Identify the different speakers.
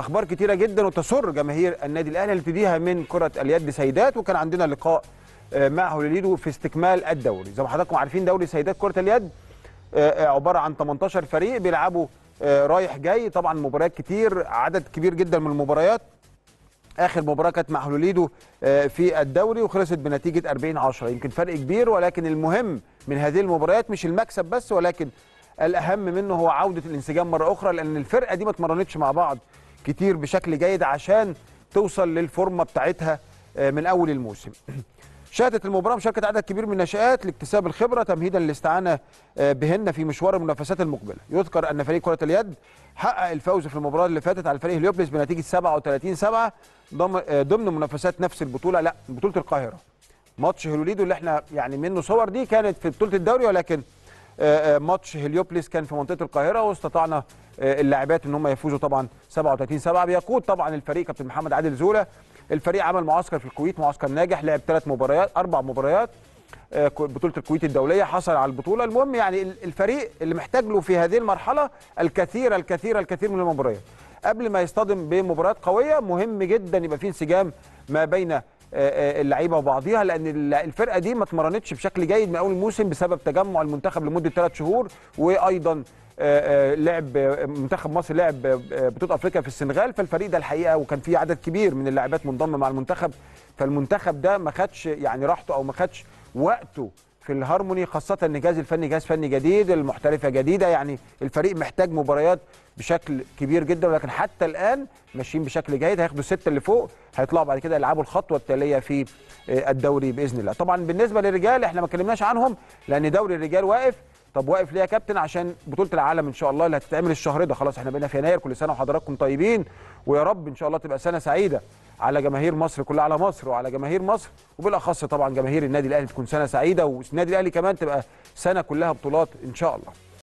Speaker 1: اخبار كتيره جدا وتسر جماهير النادي الاهلي اللي تديها من كره اليد سيدات وكان عندنا لقاء آه، مع هوليليدو في استكمال الدوري زي ما حضراتكم عارفين دوري سيدات كره اليد آه، آه، عباره عن 18 فريق بيلعبوا رايح جاي طبعا مباريات كتير عدد كبير جدا من المباريات اخر مباراه كانت مع هوليدو في الدوري وخلصت بنتيجه 40 10 يمكن فرق كبير ولكن المهم من هذه المباريات مش المكسب بس ولكن الاهم منه هو عوده الانسجام مره اخرى لان الفرقه دي ما اتمرنتش مع بعض كتير بشكل جيد عشان توصل للفورمه بتاعتها آه، من اول الموسم شهدت المباراه مشاركه عدد كبير من الناشئات لاكتساب الخبره تمهيدا للاستعانه آه، بهن في مشوار المنافسات المقبله يذكر ان فريق كره اليد حقق الفوز في المباراه اللي فاتت على فريق هليوبلس بنتيجه 37 7 آه، ضمن منافسات نفس البطوله لا بطوله القاهره ماتش هلوليدو اللي احنا يعني منه صور دي كانت في بطوله الدوري ولكن آه، آه، ماتش هليوبليس كان في منطقه القاهره واستطعنا آه، اللاعبات ان هم يفوزوا طبعا 37 7 بيقود طبعا الفريق كابتن محمد عادل زوله الفريق عمل معسكر في الكويت معسكر ناجح لعب ثلاث مباريات اربع مباريات بطوله الكويت الدوليه حصل على البطوله المهم يعني الفريق اللي محتاج له في هذه المرحله الكثير الكثير الكثير من المباريات قبل ما يصطدم بمباريات قويه مهم جدا يبقى في انسجام ما بين آه، آه، اللعيبه وبعضيها لان الفرقه دي ما اتمرنتش بشكل جيد من اول الموسم بسبب تجمع المنتخب لمده ثلاث شهور وايضا آه، لعب منتخب مصر لعب بطوله افريقيا في السنغال فالفريق ده الحقيقه وكان فيه عدد كبير من اللاعبات منضمه مع المنتخب فالمنتخب ده ما خدش يعني راحته او ما خدش وقته في الهارموني خاصه ان الجهاز الفني جهاز فني جديد المحترفه جديده يعني الفريق محتاج مباريات بشكل كبير جدا ولكن حتى الان ماشيين بشكل جيد هياخدوا السته اللي فوق هيطلعوا بعد كده يلعبوا الخطوه التاليه في آه، الدوري باذن الله طبعا بالنسبه للرجال احنا ما اتكلمناش عنهم لان دوري الرجال واقف طب واقف ليه يا كابتن عشان بطوله العالم ان شاء الله اللي هتتعمل الشهر ده خلاص احنا بقينا في يناير كل سنه وحضراتكم طيبين ويا رب ان شاء الله تبقى سنه سعيده على جماهير مصر كلها على مصر وعلى جماهير مصر وبالاخص طبعا جماهير النادي الاهلي تكون سنه سعيده والنادي الاهلي كمان تبقى سنه كلها بطولات ان شاء الله